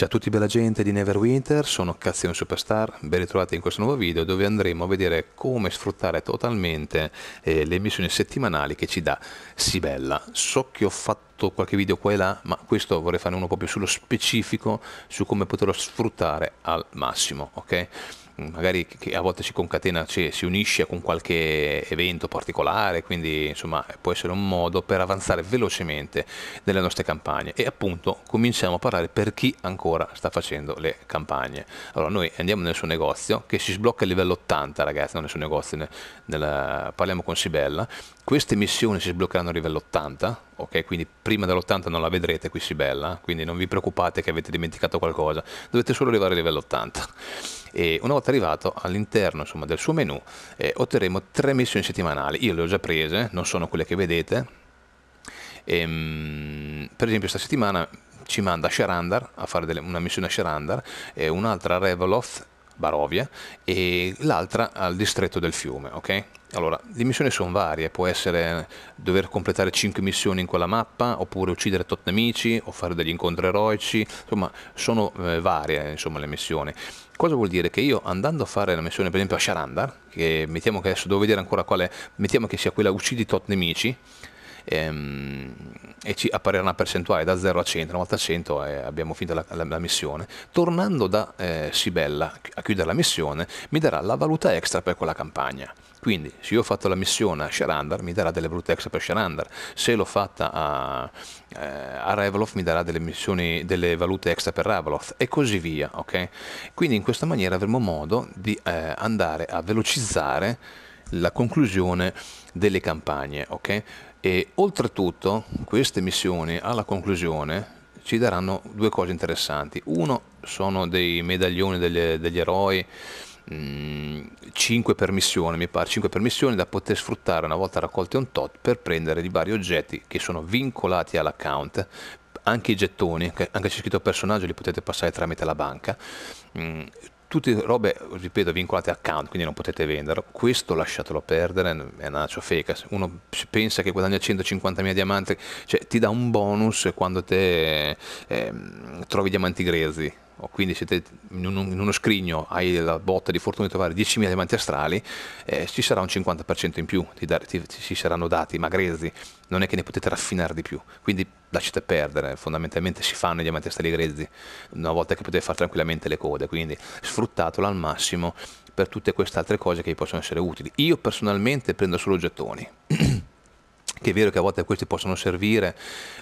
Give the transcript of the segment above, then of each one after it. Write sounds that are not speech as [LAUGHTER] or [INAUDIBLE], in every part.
Ciao a tutti bella gente di Neverwinter, sono Cazione Superstar, ben ritrovati in questo nuovo video dove andremo a vedere come sfruttare totalmente eh, le missioni settimanali che ci dà Sibella. So che ho fatto qualche video qua e là, ma questo vorrei fare uno proprio sullo specifico su come poterlo sfruttare al massimo, ok? magari che a volte si concatena, cioè, si unisce con qualche evento particolare, quindi insomma può essere un modo per avanzare velocemente nelle nostre campagne e appunto cominciamo a parlare per chi ancora sta facendo le campagne. Allora noi andiamo nel suo negozio che si sblocca a livello 80 ragazzi, non nel suo negozio, nel, nel, parliamo con Sibella, queste missioni si sbloccheranno a livello 80, ok? Quindi prima dell'80 non la vedrete qui Sibella, quindi non vi preoccupate che avete dimenticato qualcosa, dovete solo arrivare a livello 80 e una volta arrivato all'interno insomma, del suo menu eh, otterremo tre missioni settimanali. Io le ho già prese, non sono quelle che vedete. E, ehm, per esempio questa settimana ci manda Sharandar a fare delle, una missione a Sharandar, eh, un'altra a Revoloth, Barovia, e l'altra al distretto del fiume, ok? Allora, le missioni sono varie, può essere dover completare 5 missioni in quella mappa, oppure uccidere tot nemici, o fare degli incontri eroici, insomma sono eh, varie insomma, le missioni. Cosa vuol dire? Che io andando a fare la missione per esempio a Sharandar, che mettiamo che adesso devo vedere ancora quale, mettiamo che sia quella uccidi tot nemici, ehm, e ci apparirà una percentuale da 0 a 100, una volta 100 eh, abbiamo finita la, la, la, missione, tornando da eh, Sibella a chiudere la missione mi darà la valuta extra per quella campagna. Quindi se io ho fatto la missione a Sharandar mi darà delle brute extra per Sharandar, se l'ho fatta a, eh, a Revlof mi darà delle, missioni, delle valute extra per Revlof e così via. Okay? Quindi in questa maniera avremo modo di eh, andare a velocizzare la conclusione delle campagne. Okay? E oltretutto queste missioni alla conclusione ci daranno due cose interessanti. Uno sono dei medaglioni degli, degli eroi 5 mm, permissioni, mi pare, 5 permissioni da poter sfruttare una volta raccolte un tot per prendere i vari oggetti che sono vincolati all'account, anche i gettoni, anche se c'è scritto personaggio, li potete passare tramite la banca. Mm, tutte robe, ripeto, vincolate a account, quindi non potete venderlo. Questo lasciatelo perdere, è una ciofeca. Uno pensa che guadagna 150.000 diamanti, cioè ti dà un bonus quando te eh, trovi diamanti grezzi. Oh, quindi siete in, un, in, uno scrigno, hai la botta di fortuna di trovare 10.000 diamanti astrali, eh, ci sarà un 50% in più, ti, dar, ti, ci saranno dati, ma grezzi, non è che ne potete raffinare di più, quindi lasciate perdere, fondamentalmente si fanno i diamanti astrali grezzi, una volta che potete fare tranquillamente le code, quindi sfruttatelo al massimo per tutte queste altre cose che vi possono essere utili. Io personalmente prendo solo gettoni. [CLEARS THROAT] che è vero che a volte questi possono servire,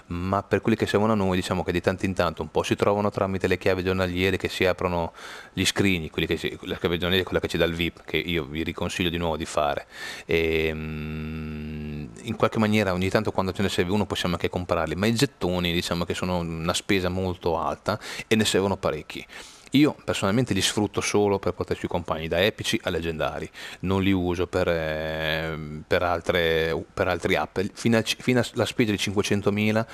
ma per quelli che servono a noi diciamo che di tanto in tanto un po' si trovano tramite le chiavi giornaliere che si aprono gli scrigni, si, la chiave giornaliere è quella che ci dà il VIP, che io vi riconsiglio di nuovo di fare. E, ehm, in qualche maniera ogni tanto quando ce ne serve uno possiamo anche comprarli, ma i gettoni diciamo che sono una spesa molto alta e ne servono parecchi. Io personalmente li sfrutto solo per portarci i compagni, da epici a leggendari, non li uso per, ehm, per, altre, per altri app, fino, a, fino alla spesa di 500.000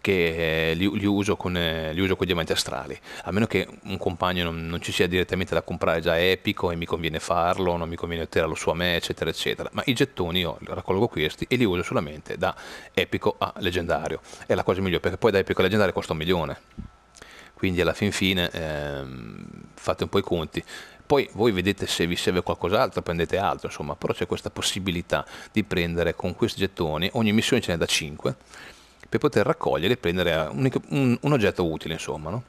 che eh, li, li, uso con, eh, li uso con diamanti astrali, a meno che un compagno non, non, ci sia direttamente da comprare già epico e mi conviene farlo, non mi conviene ottenerlo su a me, eccetera, eccetera. Ma i gettoni io raccolgo questi e li uso solamente da epico a leggendario. È la cosa migliore perché poi da epico a leggendario costa un milione. Quindi alla fin fine ehm, fate un po' i conti. Poi voi vedete se vi serve qualcos'altro, prendete altro, insomma, però c'è questa possibilità di prendere con questi gettoni, ogni missione ce n'è da 5, per poter raccogliere e prendere un, un, un oggetto utile, insomma. No?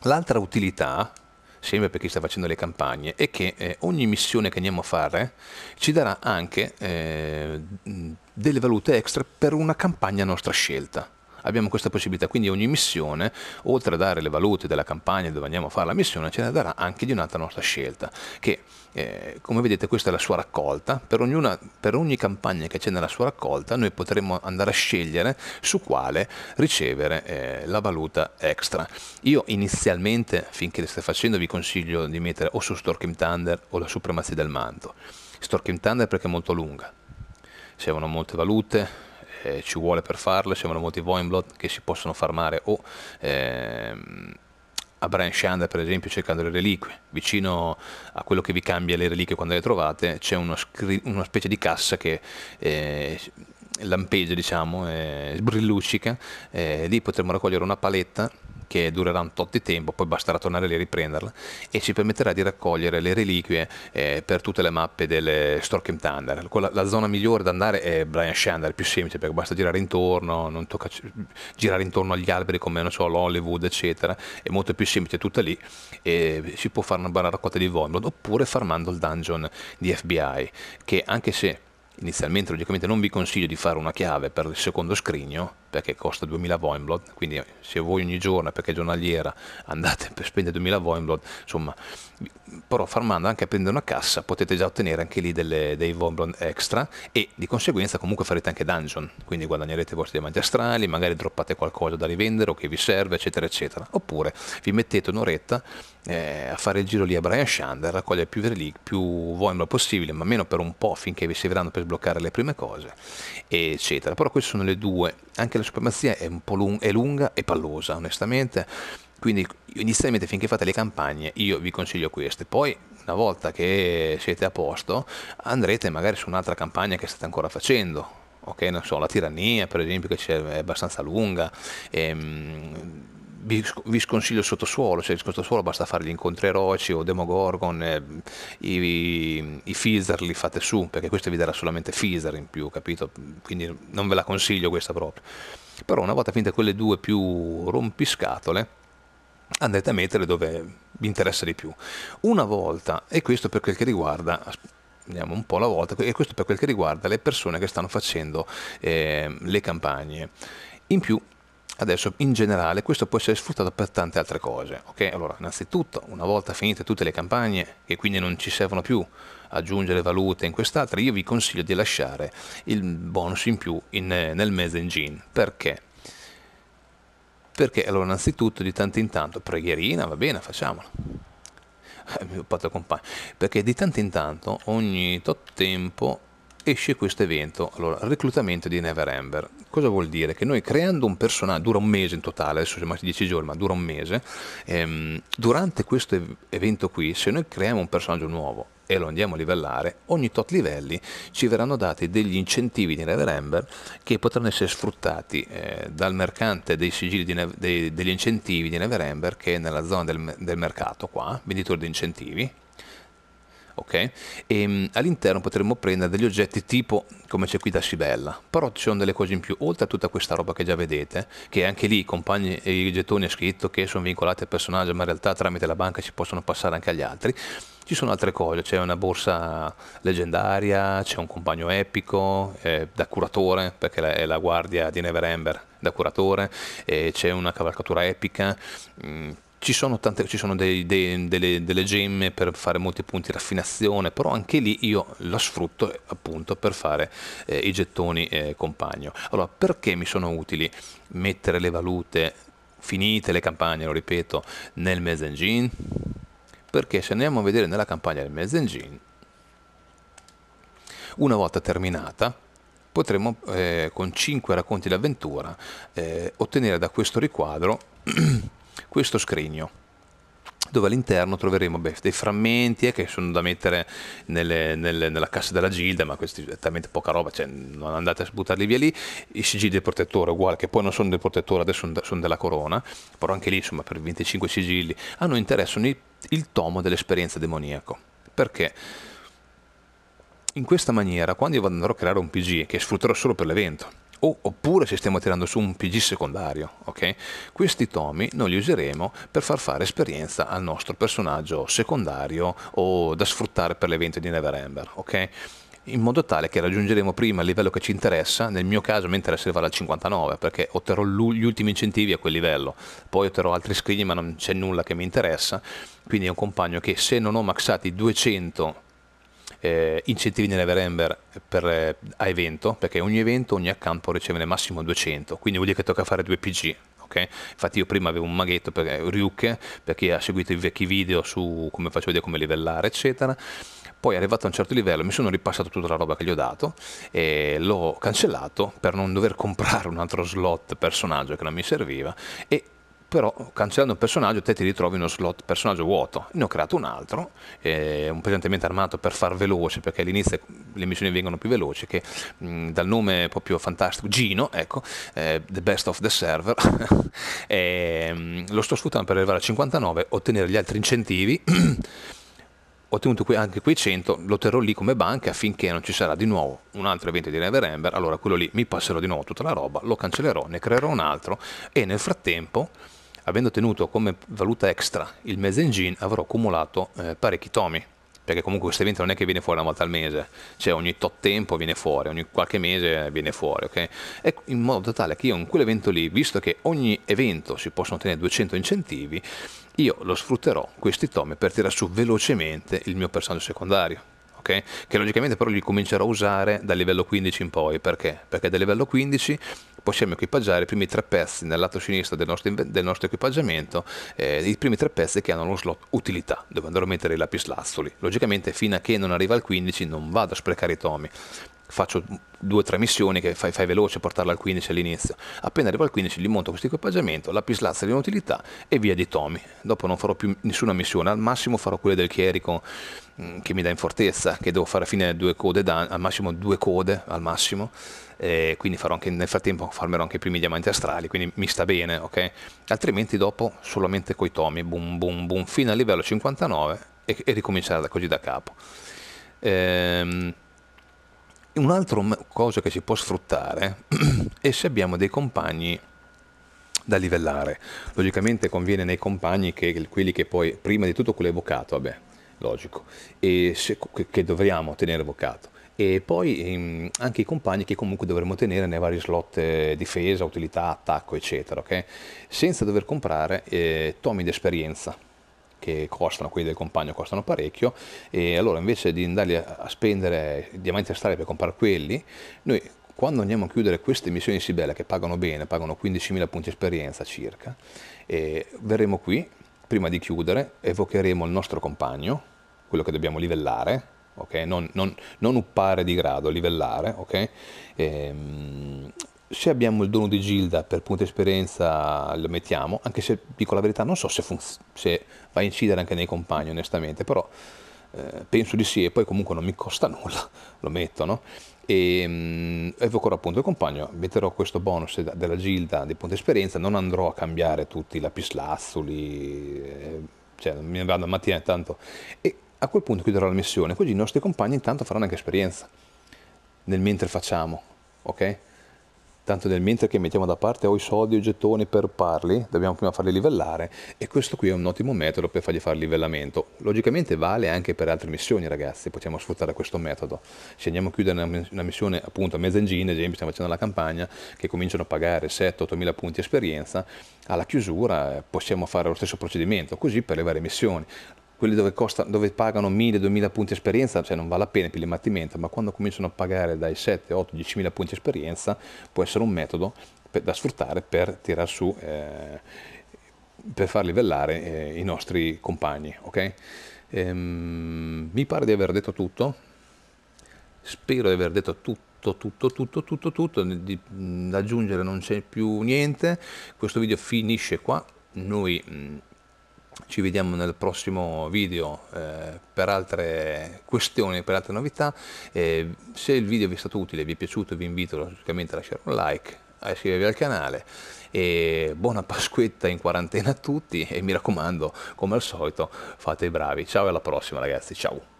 L'altra utilità, sempre per chi sta facendo le campagne, è che eh, ogni missione che andiamo a fare ci darà anche eh, delle valute extra per una campagna a nostra scelta abbiamo questa possibilità. Quindi ogni missione, oltre a dare le valute della campagna dove andiamo a fare la missione, ce ne darà anche di un'altra nostra scelta, che eh, come vedete questa è la sua raccolta, per, ognuna, per ogni campagna che c'è nella sua raccolta noi potremo andare a scegliere su quale ricevere eh, la valuta extra. Io inizialmente, finché le state facendo, vi consiglio di mettere o su Storkim Thunder o la Supremazia del Manto. Storkim Thunder perché è molto lunga, servono molte valute, eh, ci vuole per farle, sembrano molti Voinblot che si possono farmare o ehm, a Brian Shander per esempio cercando le reliquie, vicino a quello che vi cambia le reliquie quando le trovate c'è una, una specie di cassa che eh, lampeggia diciamo, eh, sbrilluccica, eh, lì potremmo raccogliere una paletta che durerà un tot di tempo, poi basterà tornare lì e riprenderla e ci permetterà di raccogliere le reliquie eh, per tutte le mappe del Storkim Thunder. La, la, zona migliore da andare è Brian Shander, più semplice perché basta girare intorno, non tocca girare intorno agli alberi come non so, l'Hollywood, eccetera, è molto più semplice, tutta lì e si può fare una buona raccolta di Voimlod oppure farmando il dungeon di FBI che anche se inizialmente logicamente non vi consiglio di fare una chiave per il secondo scrigno perché costa 2000 Voinblod, quindi se voi ogni giorno, perché giornaliera, andate per spendere 2000 Voinblod, insomma, però farmando anche a prendere una cassa potete già ottenere anche lì delle, dei Voinblod extra e di conseguenza comunque farete anche dungeon, quindi guadagnerete i vostri diamanti astrali, magari droppate qualcosa da rivendere o che vi serve, eccetera, eccetera. Oppure vi mettete un'oretta eh, a fare il giro lì a Brian Shander, raccogliere più, relic, più Voinblod possibile, ma meno per un po' finché vi serviranno per sbloccare le prime cose, eccetera. Però queste sono le due, anche la della supremazia è, lung- è lunga e pallosa, onestamente. Quindi inizialmente finché fate le campagne io vi consiglio queste, poi una volta che siete a posto andrete magari su un'altra campagna che state ancora facendo, ok? Non so, la tirannia per esempio che è abbastanza lunga. Ehm, vi, vi, sconsiglio il sottosuolo, cioè il sottosuolo basta fare gli incontri eroici o Demogorgon, eh, i, i Feather li fate su, perché questo vi darà solamente Feather in più, capito? Quindi non ve la consiglio questa proprio. Però una volta finite quelle due più rompiscatole, andate a mettere dove vi interessa di più. Una volta, e questo per quel che riguarda, andiamo un po' alla volta, e questo per quel che riguarda le persone che stanno facendo eh, le campagne. In più Adesso, in generale, questo può essere sfruttato per tante altre cose. Ok, allora, innanzitutto, una volta finite tutte le campagne, che quindi non ci servono più aggiungere valute in quest'altra, io vi consiglio di lasciare il bonus in più in, nel mezzo engine. Perché? Perché, allora, innanzitutto, di tanto in tanto, preghierina, va bene, facciamola. Eh, Perché di tanto in tanto, ogni tot tempo, esce questo evento, allora reclutamento di Never Ember. Cosa vuol dire? Che noi creando un personaggio, dura un mese in totale, adesso siamo a 10 giorni, ma dura un mese, ehm, durante questo evento qui, se noi creiamo un personaggio nuovo e lo andiamo a livellare, ogni tot livelli ci verranno dati degli incentivi di Never Ember che potranno essere sfruttati eh, dal mercante dei sigilli di Neve, dei, degli incentivi di Never Ember che è nella zona del, del mercato qua, venditore di incentivi, Okay? E ehm, all'interno potremmo prendere degli oggetti tipo, come c'è qui da Sibella, però ci sono delle cose in più, oltre a tutta questa roba che già vedete, che anche lì i compagni e i gettoni è scritto che sono vincolati al personaggio, ma in realtà tramite la banca ci possono passare anche agli altri, ci sono altre cose, c'è una borsa leggendaria, c'è un compagno epico eh, da curatore, perché è la guardia di Never Ember da curatore, eh, c'è una cavalcatura epica. Mh, mm, ci sono, tante, ci sono dei, dei, delle, delle, gemme per fare molti punti di raffinazione, però anche lì io la sfrutto eh, appunto per fare eh, i gettoni eh, compagno. Allora, perché mi sono utili mettere le valute finite le campagne, lo ripeto, nel Mez Engine? Perché se andiamo a vedere nella campagna del Mez Engine, una volta terminata, potremo eh, con 5 racconti d'avventura eh, ottenere da questo riquadro [CLEARS THROAT] questo scrigno dove all'interno troveremo beh, dei frammenti eh, che sono da mettere nelle, nelle, nella cassa della Gilda, ma questi è talmente poca roba, cioè non andate a buttarli via lì. I sigilli del protettore, uguale, che poi non sono del protettore, adesso sono, sono della corona, però anche lì, insomma, per 25 sigilli, a noi interessano il, il tomo dell'esperienza demoniaco. Perché? In questa maniera, quando io andrò a creare un PG, che sfrutterò solo per l'evento, o, oppure se stiamo tirando su un PG secondario. Okay? Questi tomi noi li useremo per far fare esperienza al nostro personaggio secondario o da sfruttare per l'evento di Neverember. Okay? in modo tale che raggiungeremo prima il livello che ci interessa, nel mio caso mi interessa arrivare al 59 perché otterrò gli ultimi incentivi a quel livello, poi otterrò altri screen ma non c'è nulla che mi interessa, quindi è un compagno che se non ho maxati 200 eh, incentivi nelle Verember eh, a evento, perché ogni evento, ogni account può ricevere massimo 200, quindi vuol dire che tocca fare 2 PG. Okay? Infatti io prima avevo un maghetto per eh, Ryuk, per chi ha seguito i vecchi video su come faccio vedere come livellare, eccetera. Poi arrivato a un certo livello mi sono ripassato tutta la roba che gli ho dato e l'ho cancellato per non dover [LAUGHS] comprare un altro slot personaggio che non mi serviva e però cancellando un personaggio te ti ritrovi uno slot personaggio vuoto. Ne ho creato un altro, eh, un pesantemente armato per far veloce, perché all'inizio le missioni vengono più veloci, che mh, mm, dal nome proprio fantastico, Gino, ecco, eh, The Best of the Server, [LAUGHS] e, ehm, mh, lo sto sfruttando per arrivare a 59, ottenere gli altri incentivi. [CLEARS THROAT] ho ottenuto anche quei 100 lo terrò lì come banca affinché non ci sarà di nuovo un altro evento di Never Ember allora quello lì mi passerò di nuovo tutta la roba lo cancellerò ne creerò un altro e nel frattempo avendo tenuto come valuta extra il mezengin avrò accumulato eh, parecchi tomi perché comunque questo evento non è che viene fuori una volta al mese, cioè ogni tot tempo viene fuori, ogni qualche mese viene fuori, ok? E in modo tale che io in quell'evento lì, visto che ogni evento si possono ottenere 200 incentivi, io lo sfrutterò questi tomi per tirare su velocemente il mio personaggio secondario okay? che logicamente però li comincerò a usare dal livello 15 in poi, perché? Perché dal livello 15 possiamo equipaggiare i primi tre pezzi nel lato sinistro del nostro, del nostro equipaggiamento, eh, i primi tre pezzi che hanno lo slot utilità, dove andrò a mettere i lapislazzoli. Logicamente fino a che non arriva al 15 non vado a sprecare i tomi, faccio due o tre missioni che fai, fai veloce, portarla al 15 all'inizio. Appena arrivo al 15 gli monto questo equipaggiamento, la pislazza di inutilità e via di Tommy. Dopo non farò più nessuna missione, al massimo farò quelle del chierico mm, che mi dà in fortezza, che devo fare a fine due code, da, al massimo due code, al massimo. E quindi farò anche, nel frattempo farmerò anche i primi diamanti astrali, quindi mi sta bene, ok? Altrimenti dopo solamente coi tomi, boom boom boom, fino al livello 59 e, e ricominciare da, così da capo. Ehm, Un'altra cosa che si può sfruttare [CLEARS THROAT] è se abbiamo dei compagni da livellare. Logicamente conviene nei compagni che quelli che poi, prima di tutto quello evocato, vabbè, logico, e se, che dovremmo tenere evocato. E poi ehm, anche i compagni che comunque dovremmo tenere nei vari slot eh, difesa, utilità, attacco, eccetera, ok? Senza dover comprare eh, tomi d'esperienza che costano, quelli del compagno costano parecchio, e allora invece di andarli a spendere diamanti stare per comprare quelli, noi quando andiamo a chiudere queste missioni di Sibella che pagano bene, pagano 15.000 punti esperienza circa, e verremo qui, prima di chiudere, evocheremo il nostro compagno, quello che dobbiamo livellare, okay? non, non, non, uppare di grado, livellare, okay? e, ehm, se abbiamo il dono di Gilda per punto esperienza lo mettiamo, anche se dico la verità non so se, se va a incidere anche nei compagni onestamente, però eh, penso di sì e poi comunque non mi costa [LAUGHS] nulla, lo metto no? E ehm, mh, evoco appunto il compagno, metterò questo bonus della Gilda di punto esperienza, non andrò a cambiare tutti i lapislazzuli, eh, cioè mi vado a mattina intanto e a quel punto chiuderò la missione, così i nostri compagni intanto faranno anche esperienza nel mentre facciamo, ok? Tanto nel mentre che mettiamo da parte o i soldi o i gettoni per parli, dobbiamo prima farli livellare e questo qui è un ottimo metodo per fargli fare il livellamento. Logicamente vale anche per altre missioni ragazzi, possiamo sfruttare questo metodo. Se andiamo a chiudere una, missione appunto a mezza ad esempio stiamo facendo la campagna, che cominciano a pagare 7-8 mila punti esperienza, alla chiusura eh, possiamo fare lo stesso procedimento, così per le varie missioni quelli dove, costa, dove pagano 1000-2000 punti esperienza, cioè non vale la pena più l'imbattimento, ma quando cominciano a pagare dai 7, 8, 10.000 punti esperienza, può essere un metodo per, da sfruttare per tirar su, eh, per far livellare eh, i nostri compagni, ok? Ehm, mi pare di aver detto tutto, spero di aver detto tutto tutto, tutto, tutto, tutto, di, da aggiungere non c'è più niente, questo video finisce qua, noi ci vediamo nel prossimo video eh, per altre questioni, per altre novità. Eh, se il video vi è stato utile, vi è piaciuto, vi invito logicamente a lasciare un like, a iscrivervi al canale e buona Pasquetta in quarantena a tutti e mi raccomando, come al solito, fate i bravi. Ciao e alla prossima ragazzi, ciao!